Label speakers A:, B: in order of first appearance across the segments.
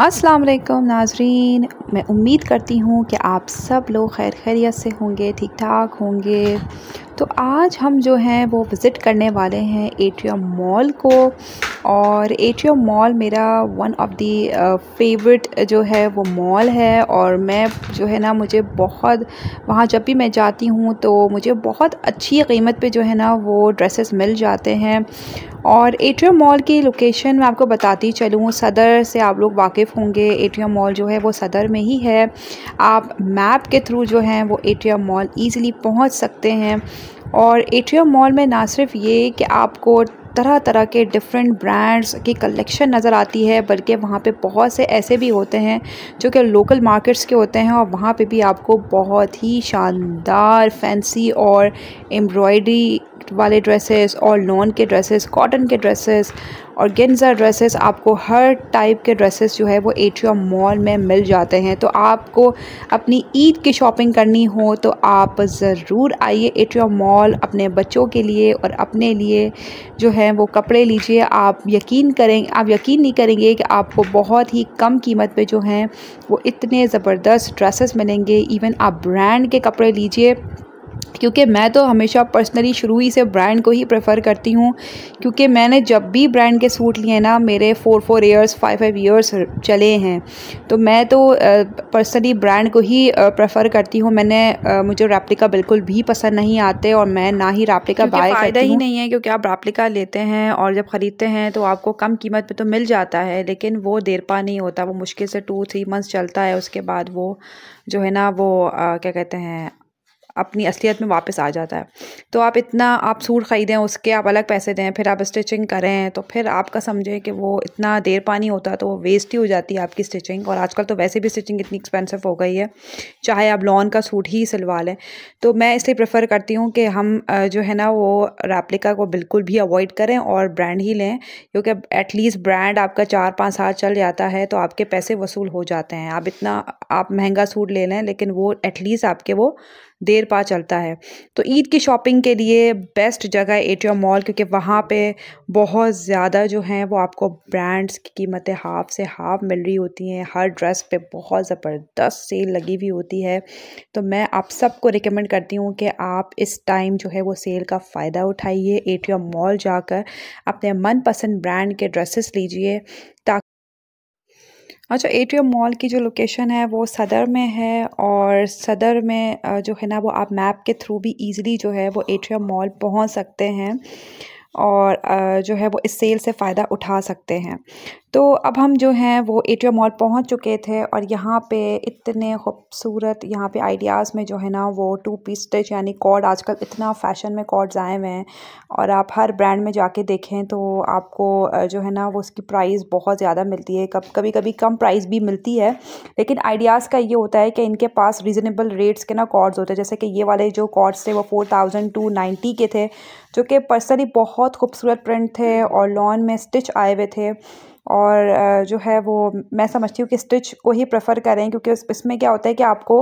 A: अस्सलाम वालेकुम नाजरीन मैं उम्मीद करती हूँ कि आप सब लोग खैर खैरियत से होंगे ठीक ठाक होंगे तो आज हम जो हैं वो विज़िट करने वाले हैं एट्रियम मॉल को और एट्रियम मॉल मेरा वन ऑफ दी फेवरेट जो है वो मॉल है और मैं जो है ना मुझे बहुत वहाँ जब भी मैं जाती हूँ तो मुझे बहुत अच्छी कीमत पे जो है ना वो ड्रेसेस मिल जाते हैं और एट्रियम मॉल की लोकेशन मैं आपको बताती चलूँ सदर से आप लोग वाकिफ़ होंगे एट्रियम मॉल जो है वो सदर में ही है आप मैप के थ्रू जो हैं वो एट्रियम मॉल ईज़िली पहुँच सकते हैं और एट्रियम मॉल में ना सिर्फ ये कि आपको तरह तरह के डिफरेंट ब्रांड्स की कलेक्शन नज़र आती है बल्कि वहाँ पे बहुत से ऐसे भी होते हैं जो कि लोकल मार्केट्स के होते हैं और वहाँ पे भी आपको बहुत ही शानदार फैंसी और एम्ब्रॉयडरी वाले ड्रेसेस और लॉन के ड्रेसेस कॉटन के ड्रेसेस और गेंजा ड्रेसेस आपको हर टाइप के ड्रेसेस जो है वो एट्रिया मॉल में मिल जाते हैं तो आपको अपनी ईद की शॉपिंग करनी हो तो आप ज़रूर आइए एट्रिया मॉल अपने बच्चों के लिए और अपने लिए जो है वो कपड़े लीजिए आप यकीन करें आप यकीन नहीं करेंगे कि आपको बहुत ही कम कीमत पे जो हैं वो इतने ज़बरदस्त ड्रेसेस मिलेंगे इवन आप ब्रांड के कपड़े लीजिए क्योंकि मैं तो हमेशा पर्सनली शुरू ही से ब्रांड को ही प्रेफर करती हूँ क्योंकि मैंने जब भी ब्रांड के सूट लिए ना मेरे four four years five five years चले हैं तो मैं तो पर्सनली ब्रांड को ही प्रेफर करती हूँ मैंने मुझे रेप्लिका बिल्कुल भी पसंद नहीं आते और मैं ना ही रैप्लिका बाय करती ही नहीं है क्योंकि आप रैप्लिका लेते हैं और जब ख़रीदते हैं तो आपको कम कीमत पर तो मिल जाता है लेकिन वो देर पा नहीं होता वो मुश्किल से टू थ्री मंथ्स चलता है उसके बाद वो जो है ना वो क्या कहते हैं अपनी असलियत में वापस आ जाता है तो आप इतना आप सूट ख़रीदें उसके आप अलग पैसे दें फिर आप स्टिचिंग करें तो फिर आपका समझें कि वो इतना देर पानी होता है तो वो वेस्ट ही हो जाती है आपकी स्टिचिंग और आजकल तो वैसे भी स्टिचिंग इतनी एक्सपेंसिव हो गई है चाहे आप लॉन का सूट ही सिलवा लें तो मैं इसलिए प्रेफर करती हूँ कि हम जो है ना वो रेप्लिका को बिल्कुल भी अवॉइड करें और ब्रांड ही लें क्योंकि एटलीस्ट ब्रांड आपका चार पाँच साल चल जाता है तो आपके पैसे वसूल हो जाते हैं आप इतना आप महंगा सूट ले लें लेकिन वो एटलीस्ट आपके वो देर पा चलता है तो ईद की शॉपिंग के लिए बेस्ट जगह है एटीएम मॉल क्योंकि वहाँ पे बहुत ज़्यादा जो हैं वो आपको ब्रांड्स की कीमतें हाफ से हाफ मिल रही होती हैं हर ड्रेस पे बहुत ज़बरदस्त सेल लगी हुई होती है तो मैं आप सबको रिकमेंड करती हूँ कि आप इस टाइम जो है वो सेल का फ़ायदा उठाइए ए मॉल जाकर अपने मनपसंद ब्रांड के ड्रेसेस लीजिए ताकि अच्छा एट्रियम मॉल की जो लोकेशन है वो सदर में है और सदर में जो है ना वो आप मैप के थ्रू भी ईज़िली जो है वो एट्रियम मॉल पहुंच सकते हैं और जो है वो इस सेल से फ़ायदा उठा सकते हैं तो अब हम जो हैं वो ए मॉल पहुंच चुके थे और यहाँ पे इतने खूबसूरत यहाँ पे आइडियाज़ में जो है ना वो टू पीस स्टिच यानी कॉर्ड आजकल इतना फैशन में कॉर्ड्स आए हुए हैं और आप हर ब्रांड में जाके देखें तो आपको जो है ना वो उसकी प्राइस बहुत ज़्यादा मिलती है कब कभी कभी कम प्राइस भी मिलती है लेकिन आइडियाज़ का ये होता है कि इनके पास रीज़नेबल रेट्स के ना कॉर्ड्स होते हैं जैसे कि ये वाले जो कॉर्ड्स थे वो फोर के थे जो कि पर्सनली बहुत बहुत खूबसूरत प्रिंट थे और लॉन में स्टिच आए हुए थे और जो है वो मैं समझती हूँ कि स्टिच को ही प्रेफर करें क्योंकि इसमें क्या होता है कि आपको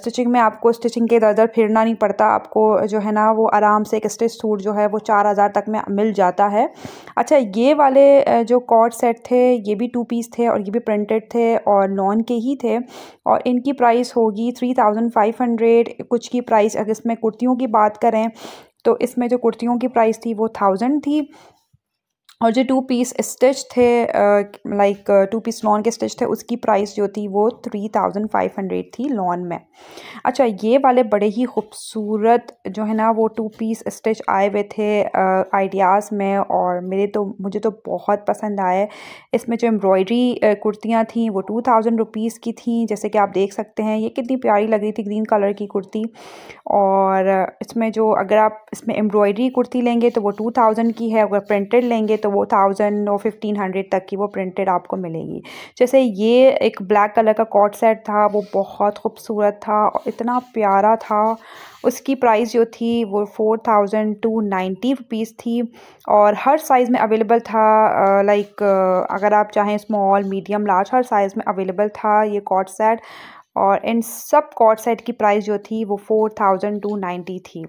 A: स्टिचिंग में आपको स्टिचिंग के इधर फिरना नहीं पड़ता आपको जो है ना वो आराम से एक स्टिच सूट जो है वो चार हज़ार तक में मिल जाता है अच्छा ये वाले जो कॉर्ड सेट थे ये भी टू पीस थे और ये भी प्रिंटेड थे और लॉन के ही थे और इनकी प्राइस होगी थ्री थाउजेंड फाइव हंड्रेड कुछ की प्राइस अगर इसमें कुर्तियों की बात करें तो इसमें जो कुर्तियों की प्राइस थी वो थाउजेंड थी और जो टू पीस स्टिच थे लाइक टू पीस लॉन के स्टिच थे उसकी प्राइस जो थी वो थ्री थाउजेंड फाइव हंड्रेड थी लॉन में अच्छा ये वाले बड़े ही खूबसूरत जो है ना वो टू पीस स्टिच आए हुए थे आइडियाज़ में और मेरे तो मुझे तो बहुत पसंद आए इसमें जो एम्ब्रॉयडरी कुर्तियाँ थी वो टू थाउजेंड रुपीज़ की थी जैसे कि आप देख सकते हैं ये कितनी प्यारी लग रही थी ग्रीन कलर की कुर्ती और इसमें जो अगर आप इसमें एम्ब्रॉयडरी कुर्ती लेंगे तो वो टू थाउजेंड की है अगर प्रिंटेड लेंगे तो तो वो थाउजेंड और फिफ्टीन हंड्रेड तक की वो प्रिंटेड आपको मिलेगी जैसे ये एक ब्लैक कलर का कॉट सेट था वो बहुत खूबसूरत था और इतना प्यारा था उसकी प्राइस जो थी वो four thousand two ninety rupees थी और हर साइज़ में अवेलेबल था लाइक अगर आप चाहें स्मॉल मीडियम लार्ज हर साइज़ में अवेलेबल था ये कॉट सेट और इन सब कॉट सेट की प्राइस जो थी वो फोर थाउजेंड टू नाइन्टी थी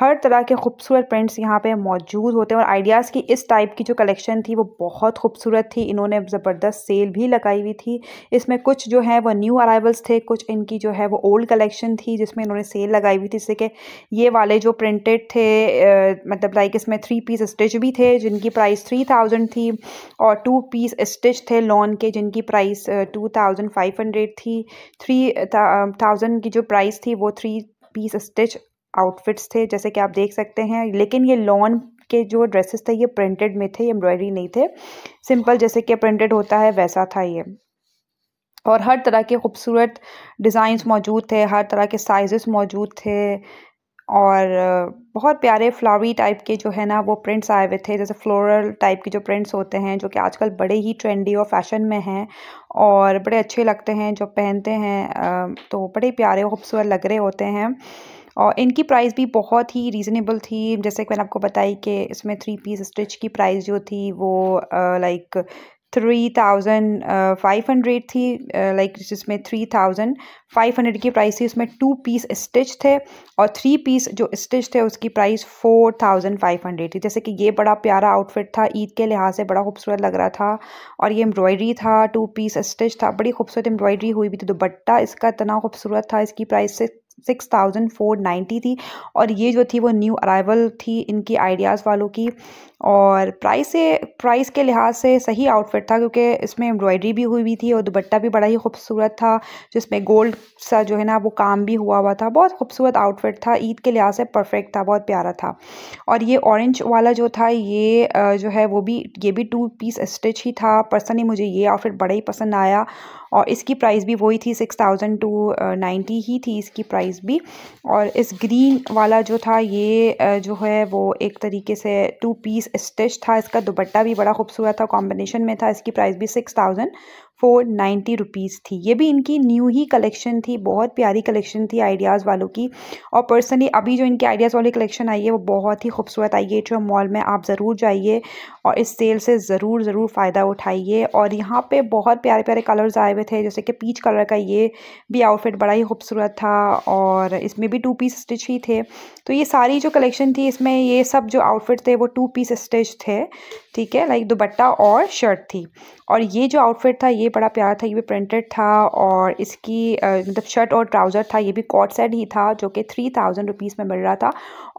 A: हर तरह के खूबसूरत प्रिंट्स यहाँ पे मौजूद होते हैं और आइडियाज़ की इस टाइप की जो कलेक्शन थी वो बहुत खूबसूरत थी इन्होंने ज़बरदस्त सेल भी लगाई हुई थी इसमें कुछ जो है वो न्यू अराइवल्स थे कुछ इनकी जो है वो ओल्ड कलेक्शन थी जिसमें इन्होंने सेल लगाई हुई थी जैसे कि ये वाले जो प्रिंटेड थे आ, मतलब लाइक इसमें थ्री पीस स्टिच भी थे जिनकी प्राइस थ्री थाउजेंड थी और टू पीस स्टिच थे लॉन के जिनकी price two thousand five hundred थी थ्री थाउजेंड की जो प्राइस थी वो थ्री पीस स्टिच आउटफिट्स थे जैसे कि आप देख सकते हैं लेकिन ये लॉन के जो ड्रेसेस थे ये प्रिंटेड में थे एम्ब्रॉयडरी नहीं थे सिंपल जैसे कि प्रिंटेड होता है वैसा था ये और हर तरह के खूबसूरत डिज़ाइंस मौजूद थे हर तरह के साइजेस मौजूद थे और बहुत प्यारे फ्लावरी टाइप के जो है ना वो प्रिंट्स आए हुए थे जैसे फ्लोरल टाइप के जो प्रिंट्स होते हैं जो कि आजकल बड़े ही ट्रेंडी और फैशन में हैं और बड़े अच्छे लगते हैं जो पहनते हैं तो बड़े प्यारे खूबसूरत लग रहे होते हैं और इनकी प्राइस भी बहुत ही रीज़नेबल थी जैसे कि मैंने आपको बताई कि इसमें थ्री पीस स्टिच की प्राइस जो थी वो like three thousand five hundred थी लाइक जिसमें थ्री थाउजेंड फाइव हंड्रेड की प्राइस थी उसमें टू पीस स्टिच थे और थ्री पीस जो स्टिच थे उसकी price four thousand five hundred थी जैसे कि ये बड़ा प्यारा आउटफिट था ईद के लिहाज से बड़ा खूबसूरत लग रहा था और ये एम्ब्रॉयडरी था टू पीस स्टिच था बड़ी खूबसूरत एम्ब्रॉयडरी हुई भी थी दुपट्टा इसका इतना खूबसूरत था इसकी price six six thousand four ninety थी और ये जो थी वो न्यू अराइवल थी इनकी आइडियाज़ वालों की और प्राइस से प्राइस के लिहाज से सही आउटफिट था क्योंकि इसमें एम्ब्रॉयडरी भी हुई हुई थी और दुपट्टा भी बड़ा ही खूबसूरत था जिसमें गोल्ड सा जो है ना वो काम भी हुआ हुआ था बहुत खूबसूरत आउटफिट था ईद के लिहाज से परफेक्ट था बहुत प्यारा था और ये ऑरेंज वाला जो था ये जो है वो भी ये भी टू पीस स्टिच ही था पर्सनली मुझे ये आउटफिट बड़ा ही पसंद आया और इसकी प्राइस भी वही थी सिक्स थाउजेंड टू नाइन्टी ही थी इसकी प्राइस भी और इस ग्रीन वाला जो था ये जो है वो एक तरीके से टू पीस स्टिच था इसका दुपट्टा भी बड़ा खूबसूरत था कॉम्बिनेशन में था इसकी प्राइस भी six thousand four ninety rupees थी ये भी इनकी न्यू ही कलेक्शन थी बहुत प्यारी कलेक्शन थी आइडियाज़ वालों की और पर्सनली अभी जो इनकी आइडियाज़ वाली कलेक्शन आई है वो बहुत ही खूबसूरत आई है जो मॉल में आप ज़रूर जाइए और इस सेल से ज़रूर ज़रूर फ़ायदा उठाइए और यहाँ पे बहुत प्यारे प्यारे कलर्स आए हुए थे जैसे कि पीच कलर का ये भी आउटफिट बड़ा ही खूबसूरत था और इसमें भी टू पीस स्टिच ही थे तो ये सारी जो कलेक्शन थी इसमें ये सब जो आउटफिट थे वो टू पीस स्टिच थे ठीक है लाइक दुपट्टा और शर्ट थी और ये जो आउटफिट था ये बड़ा प्यारा था ये भी प्रिंटेड था और इसकी मतलब शर्ट और ट्राउज़र था ये भी कॉट सेट ही था जो कि थ्री थाउजेंड रुपीज़ में मिल रहा था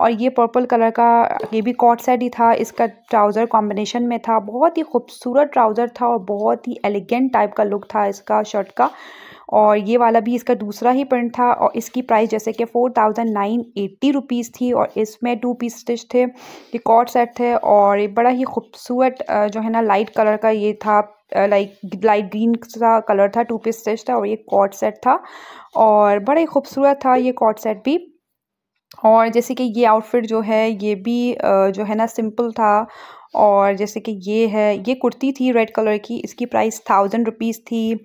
A: और ये पर्पल कलर का ये भी कॉट सेट ही था इसका ट्राउज़र कॉम्बिनेशन में था बहुत ही खूबसूरत ट्राउज़र था और बहुत ही एलिगेंट टाइप का लुक था इसका शर्ट का और ये वाला भी इसका दूसरा ही प्रिंट था और इसकी प्राइस जैसे कि four thousand nine eighty rupees थी और इसमें टू पीस स्टिच थे ये कॉट सेट थे और ये बड़ा ही खूबसूरत जो है ना लाइट कलर का ये था लाइक लाइट ग्रीन सा कलर था टू पीस स्टिच था और ये कॉट सेट था और बड़ा ही खूबसूरत था ये कॉट सेट भी और जैसे कि ये आउटफिट जो है ये भी जो है ना सिंपल था और जैसे कि ये है ये कुर्ती थी रेड कलर की इसकी प्राइस थाउजेंड रुपीज़ थी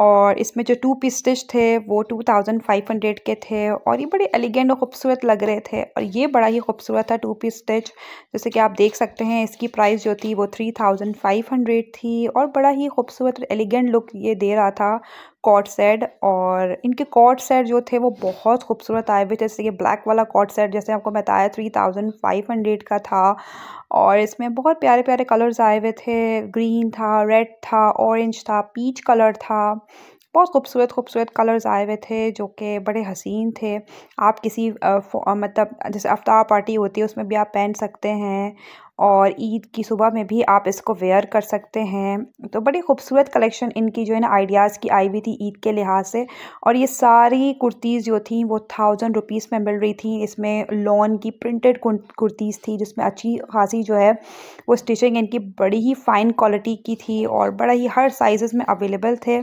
A: और इसमें जो टू पीस स्टिच थे वो टू थाउजेंड फाइव हंड्रेड के थे और ये बड़े एलिगेंट और खूबसूरत लग रहे थे और ये बड़ा ही खूबसूरत था टू पीस स्टिच जैसे कि आप देख सकते हैं इसकी प्राइस जो थी वो थ्री थाउजेंड फाइव हंड्रेड थी और बड़ा ही खूबसूरत एलिगेंट लुक ये दे रहा था कॉट सेट और इनके कॉट सेट जो थे वो बहुत खूबसूरत आए हुए थे जैसे ये ब्लैक वाला कॉट सेट जैसे आपको बताया थ्री थाउजेंड फाइव हंड्रेड का था और इसमें बहुत प्यारे प्यारे कलर्स आए हुए थे ग्रीन था रेड था ऑरेंज था पीच कलर था बहुत खूबसूरत खूबसूरत कलर्स आए हुए थे जो कि बड़े हसीन थे आप किसी आ, आ, मतलब जैसे अफ्तार पार्टी होती है उसमें भी आप पहन सकते हैं और ईद की सुबह में भी आप इसको वेयर कर सकते हैं तो बड़ी खूबसूरत कलेक्शन इनकी जो है ना आइडियाज़ की आई हुई थी ईद के लिहाज से और ये सारी कुर्तीज़ जो थी वो थाउजेंड रुपीज़ में मिल रही थी इसमें लॉन की प्रिंटेड कुर्तीज़ थी जिसमें अच्छी खासी जो है वो स्टिचिंग इनकी बड़ी ही फ़ाइन क्वालिटी की थी और बड़ा ही हर साइज़ में अवेलेबल थे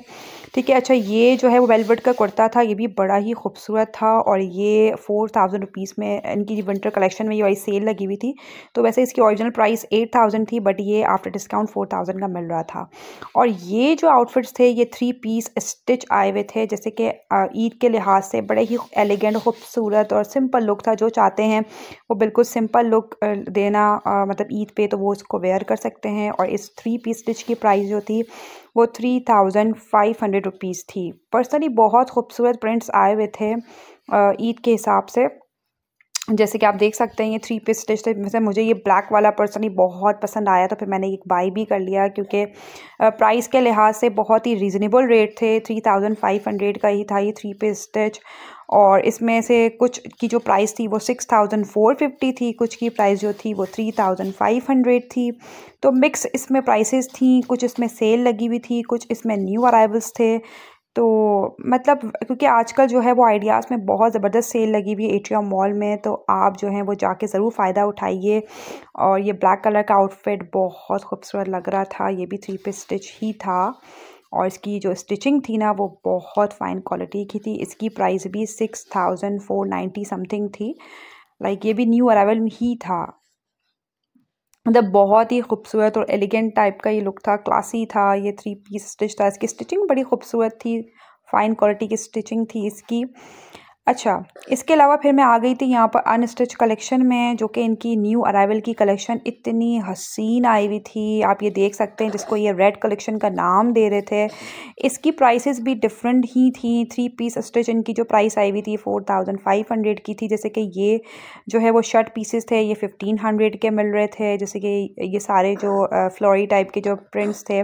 A: ठीक है अच्छा ये जो है वो वेलवेट का कुर्ता था ये भी बड़ा ही खूबसूरत था और ये फोर थाउजेंड रुपीज़ में इनकी विंटर कलेक्शन में ये वाली सेल लगी हुई थी तो वैसे इसकी और ओरिजिनल प्राइस एट थाउजेंड थी बट ये आफ्टर डिस्काउंट फोर थाउजेंड का मिल रहा था और ये जो आउटफिट्स थे ये थ्री पीस स्टिच आए हुए थे जैसे कि ईद के लिहाज से बड़े ही एलिगेंट खूबसूरत और सिंपल लुक था जो चाहते हैं वो बिल्कुल सिंपल लुक देना आ, मतलब ईद पे तो वो इसको वेयर कर सकते हैं और इस थ्री पीस स्टिच की प्राइस जो थी वो three thousand five hundred rupees थी पर्सनली बहुत खूबसूरत प्रिंट्स आए हुए थे ईद के हिसाब से जैसे कि आप देख सकते हैं ये थ्री पीस स्टिच थे वैसे मुझे ये ब्लैक वाला पर्सन ही बहुत पसंद आया तो फिर मैंने एक बाई भी कर लिया क्योंकि प्राइस के लिहाज से बहुत ही रीज़नेबल रेट थे थ्री थाउजेंड फाइव हंड्रेड का ही था ये थ्री पीस स्टिच और इसमें से कुछ की जो प्राइस थी वो सिक्स थाउजेंड फोर फिफ्टी थी कुछ की प्राइस जो थी वो थ्री थाउजेंड फाइव हंड्रेड थी तो मिक्स इसमें प्राइसेस थी कुछ इसमें सेल लगी हुई थी कुछ इसमें न्यू अराइवल्स थे तो मतलब क्योंकि आजकल जो है वो आइडियाज़ में बहुत ज़बरदस्त सेल लगी हुई है एट्रिया मॉल में तो आप जो है वो जाके ज़रूर फ़ायदा उठाइए और ये ब्लैक कलर का आउटफिट बहुत खूबसूरत लग रहा था ये भी थ्री पे स्टिच ही था और इसकी जो स्टिचिंग थी ना वो बहुत फ़ाइन क्वालिटी की थी इसकी प्राइस भी six thousand four ninety something थी लाइक ये भी न्यू अरावल ही था मतलब बहुत ही खूबसूरत और एलिगेंट टाइप का ये लुक था क्लासी था ये थ्री पीस स्टिच था इसकी स्टिचिंग बड़ी खूबसूरत थी फाइन क्वालिटी की स्टिचिंग थी इसकी अच्छा इसके अलावा फिर मैं आ गई थी यहाँ पर अनस्टिच कलेक्शन में जो कि इनकी न्यू अराइवल की कलेक्शन इतनी हसीन आई हुई थी आप ये देख सकते हैं जिसको ये रेड कलेक्शन का नाम दे रहे थे इसकी प्राइसेस भी डिफरेंट ही थी थ्री पीस स्टिच इनकी जो प्राइस आई हुई थी फोर थाउजेंड फाइव हंड्रेड की थी जैसे कि ये जो है वो शर्ट पीसेस थे ये फिफ्टीन हंड्रेड के मिल रहे थे जैसे कि ये सारे जो फ्लोरी टाइप के जो प्रिंट्स थे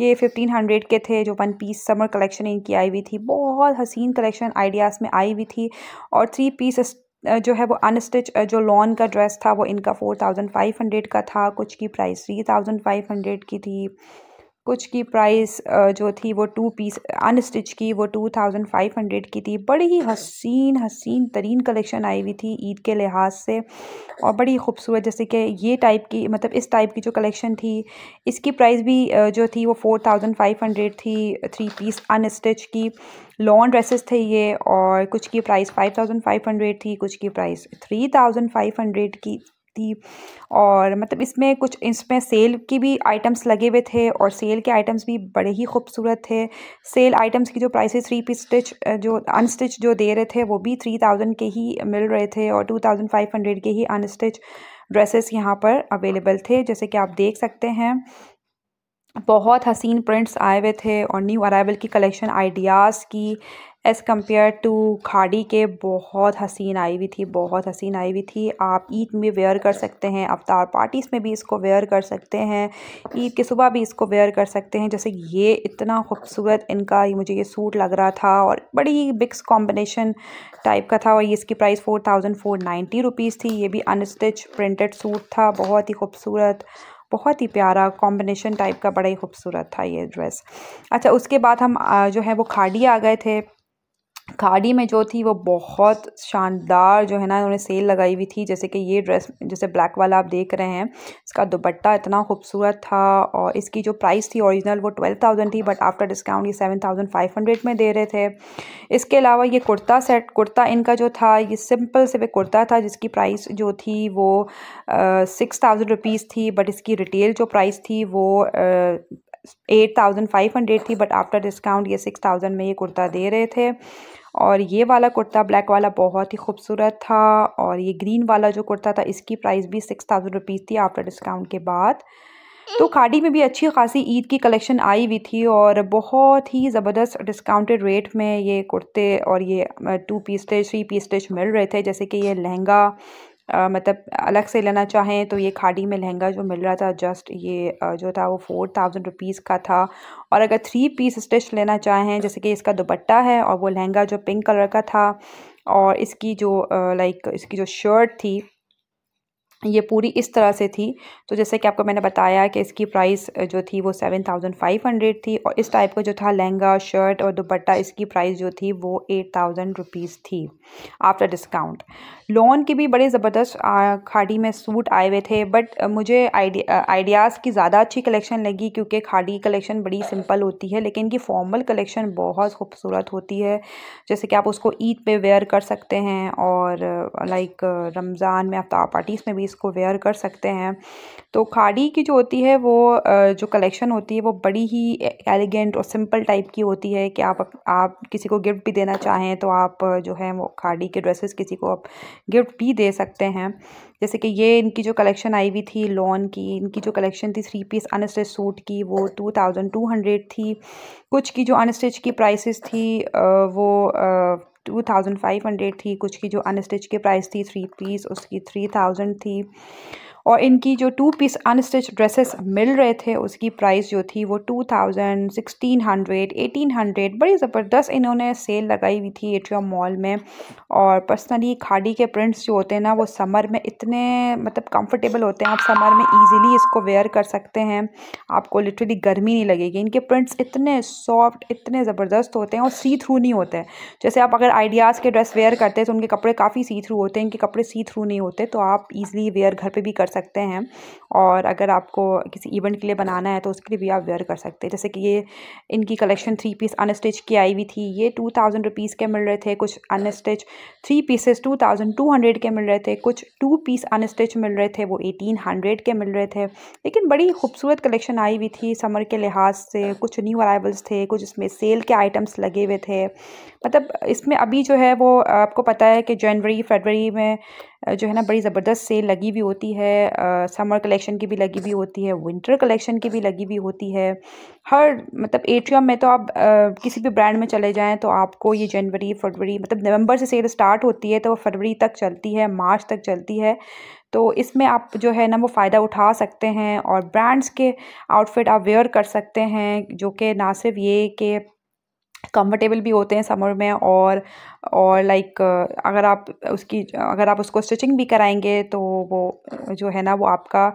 A: ये फिफ्टीन हंड्रेड के थे जो वन पीस समर कलेक्शन इनकी आई हुई थी बहुत हसीन कलेक्शन आइडियाज़ में आई हुई थी थी और थ्री पीस जो है वो अनस्टिच जो लॉन का ड्रेस था वो इनका फोर थाउजेंड फाइव हंड्रेड का था कुछ की price three thousand five hundred की थी कुछ की प्राइस जो थी वो टू पीस अनस्टिच की वो टू थाउजेंड फाइव हंड्रेड की थी बड़ी ही हसीन हसीन तरीन कलेक्शन आई हुई थी ईद के लिहाज से और बड़ी खूबसूरत जैसे कि ये टाइप की मतलब इस टाइप की जो कलेक्शन थी इसकी प्राइस भी जो थी वो फोर थाउजेंड फाइव हंड्रेड थी थ्री पीस अनस्टिच की लॉन्ग ड्रेसेस थे ये और कुछ की price five thousand five hundred थी कुछ की price three thousand five hundred की थी और मतलब इसमें कुछ इसमें सेल की भी आइटम्स लगे हुए थे और सेल के आइटम्स भी बड़े ही खूबसूरत थे सेल आइटम्स की जो प्राइसेस थ्री पी स्टिच जो अनस्टिच जो दे रहे थे वो भी थ्री थाउजेंड के ही मिल रहे थे और टू थाउजेंड फाइव हंड्रेड के ही अनस्टिच ड्रेसेस यहाँ पर अवेलेबल थे जैसे कि आप देख सकते हैं बहुत हसीन प्रिंट्स आए हुए थे और न्यू अराइवल की कलेक्शन आइडियाज़ की एज़ कम्पेयर टू खाड़ी के बहुत हसीन आई हुई थी बहुत हसीन आई हुई थी आप ईद में वेयर कर सकते हैं अवतार पार्टीज़ में भी इसको वेयर कर सकते हैं ईद के सुबह भी इसको वेयर कर सकते हैं जैसे ये इतना खूबसूरत इनका मुझे ये सूट लग रहा था और बड़ी बिक्स कॉम्बिनेशन टाइप का था और ये इसकी price four thousand four ninety rupees थी ये भी अनस्टिच प्रिंटेड सूट था बहुत ही खूबसूरत बहुत ही प्यारा कॉम्बिनेशन टाइप का बड़ा ही खूबसूरत था ये ड्रेस अच्छा उसके बाद हम जो है वो खाड़ी आ गए थे खाड़ी में जो थी वो बहुत शानदार जो है ना उन्होंने सेल लगाई हुई थी जैसे कि ये ड्रेस जैसे ब्लैक वाला आप देख रहे हैं इसका दुपट्टा इतना खूबसूरत था और इसकी जो प्राइस थी ओरिजिनल वो ट्वेल्व थाउजेंड थी बट आफ्टर डिस्काउंट ये सेवन थाउजेंड फाइव हंड्रेड में दे रहे थे इसके अलावा ये कुर्ता सेट कुर्ता इनका जो था ये सिंपल से कुर्ता था जिसकी प्राइस जो थी वो सिक्स थाउजेंड रुपीज़ थी बट इसकी रिटेल जो प्राइस थी वो एट थाउजेंड फाइव हंड्रेड थी बट आफ्टर डिस्काउंट ये सिक्स थाउजेंड में ये कुर्ता दे रहे थे और ये वाला कुर्ता ब्लैक वाला बहुत ही खूबसूरत था और ये ग्रीन वाला जो कुर्ता था इसकी प्राइस भी सिक्स थाउजेंड रुपीज़ थी आफ्टर डिस्काउंट के बाद तो खाड़ी में भी अच्छी खासी ईद की कलेक्शन आई हुई थी और बहुत ही ज़बरदस्त डिस्काउंटेड रेट में ये कुर्ते और ये two piece stitch three piece stitch मिल रहे थे जैसे कि ये लहंगा आ, मतलब अलग से लेना चाहें तो ये खाड़ी में लहंगा जो मिल रहा था जस्ट ये जो था वो फोर थाउजेंड रुपीज़ का था और अगर थ्री पीस स्टिच लेना चाहें जैसे कि इसका दुपट्टा है और वो लहंगा जो पिंक कलर का था और इसकी जो लाइक इसकी जो शर्ट थी ये पूरी इस तरह से थी तो जैसे कि आपको मैंने बताया कि इसकी प्राइस जो थी वो सेवन थाउजेंड फाइव हंड्रेड थी और इस टाइप का जो था लहंगा शर्ट और दुपट्टा इसकी प्राइस जो थी वो एट थाउजेंड रुपीज़ थी आफ्टर डिस्काउंट लोन के भी बड़े ज़बरदस्त खाड़ी में सूट आए हुए थे बट मुझे आइडिया आइडियाज़ की ज़्यादा अच्छी कलेक्शन लगी क्योंकि खाड़ी कलेक्शन बड़ी सिंपल होती है लेकिन इनकी फॉर्मल कलेक्शन बहुत खूबसूरत होती है जैसे कि आप उसको ईद पर वेयर कर सकते हैं और लाइक रमज़ान में आफ्ताब पार्टीज़ में भी इसको वेयर कर सकते हैं तो खाड़ी की जो होती है वो जो कलेक्शन होती है वो बड़ी ही एलिगेंट और सिंपल टाइप की होती है कि आप आप किसी को गिफ्ट भी देना चाहें तो आप जो है वो खाड़ी के ड्रेसेस किसी को आप गिफ्ट भी दे सकते हैं जैसे कि ये इनकी जो कलेक्शन आई हुई थी लॉन की इनकी जो कलेक्शन थी थ्री पीस अनस्टिच सूट की वो टू थाउजेंड टू हंड्रेड थी कुछ की जो अनस्टिच की प्राइसेस थी वो टू थाउजेंड फाइव हंड्रेड थी कुछ की जो अनस्टिच के प्राइस थी थ्री पीस उसकी थ्री थाउजेंड थी और इनकी जो टू पीस अनस्टिच ड्रेसेस मिल रहे थे उसकी प्राइस जो थी वो two thousand sixteen hundred eighteen hundred बड़ी ज़बरदस्त इन्होंने सेल लगाई हुई थी एट्रियम मॉल में और पर्सनली खाड़ी के प्रिंट्स जो होते हैं ना वो समर में इतने मतलब कंफर्टेबल होते हैं आप समर में ईजिली इसको वेयर कर सकते हैं आपको लिटरली गर्मी नहीं लगेगी इनके प्रिंट्स इतने सॉफ्ट इतने ज़बरदस्त होते हैं और सी थ्रू नहीं होते हैं जैसे आप अगर आइडियाज़ के ड्रेस वेयर करते हैं तो उनके कपड़े काफ़ी सी थ्रू होते हैं इनके कपड़े सी थ्रू नहीं होते तो आप ईज़िली वेयर घर पर भी कर सकते हैं और अगर आपको किसी इवेंट के लिए बनाना है तो उसके लिए भी आप वेयर कर सकते हैं जैसे कि ये इनकी कलेक्शन थ्री पीस अनस्टिच की आई हुई थी ये टू थाउजेंड रुपीज़ के मिल रहे थे कुछ unstitch three pieces two thousand two hundred के मिल रहे थे कुछ टू पीस अनस्टिच मिल रहे थे वो एटीन हंड्रेड के मिल रहे थे लेकिन बड़ी खूबसूरत कलेक्शन आई हुई थी समर के लिहाज से कुछ न्यू अराइवल्स थे कुछ इसमें सेल के आइटम्स लगे हुए थे मतलब इसमें अभी जो है वो आपको पता है कि जनवरी फरवरी में जो है ना बड़ी ज़बरदस्त सेल लगी हुई होती है समर कलेक्शन की भी लगी हुई होती है विंटर कलेक्शन की भी लगी हुई होती है हर मतलब एट्रियम में तो आप आ, किसी भी ब्रांड में चले जाएँ तो आपको ये जनवरी फरवरी मतलब नवंबर से सेल स्टार्ट होती है तो वो फरवरी तक चलती है मार्च तक चलती है तो इसमें आप जो है ना वो फ़ायदा उठा सकते हैं और ब्रांड्स के आउटफिट आप वेयर कर सकते हैं जो कि ना सिर्फ ये कि कंफर्टेबल भी होते हैं समर में और और लाइक अगर आप उसकी अगर आप उसको स्टिचिंग भी कराएंगे तो वो जो है ना वो आपका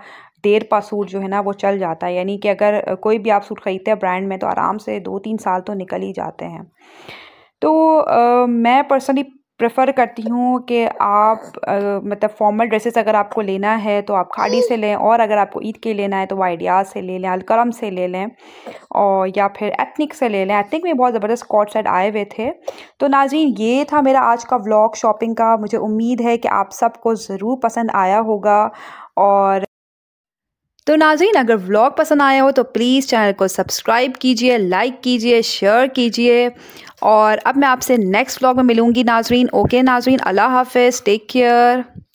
A: देर पा सूट जो है ना वो चल जाता है यानी कि अगर कोई भी आप सूट ख़रीदते हैं ब्रांड में तो आराम से दो तीन साल तो निकल ही जाते हैं तो आ, मैं पर्सनली प्रेफ़र करती हूँ कि आप मतलब फॉर्मल ड्रेसेस अगर आपको लेना है तो आप खाड़ी से लें और अगर आपको ईद के लेना है तो वाइडिया से ले लें अलकरम से ले लें और या फिर एथनिक से ले लें एथनिक में बहुत ज़बरदस्त कॉट सेट आए हुए थे तो नाजीन ये था मेरा आज का व्लॉग शॉपिंग का मुझे उम्मीद है कि आप सबको ज़रूर पसंद आया होगा और तो नाजीन अगर व्लॉग पसंद आया हो तो प्लीज़ चैनल को सब्सक्राइब कीजिए लाइक कीजिए शेयर कीजिए और अब मैं आपसे नेक्स्ट व्लॉग में मिलूँगी नाजरीन ओके नाजरीन अल्लाह हाफिज़ टेक केयर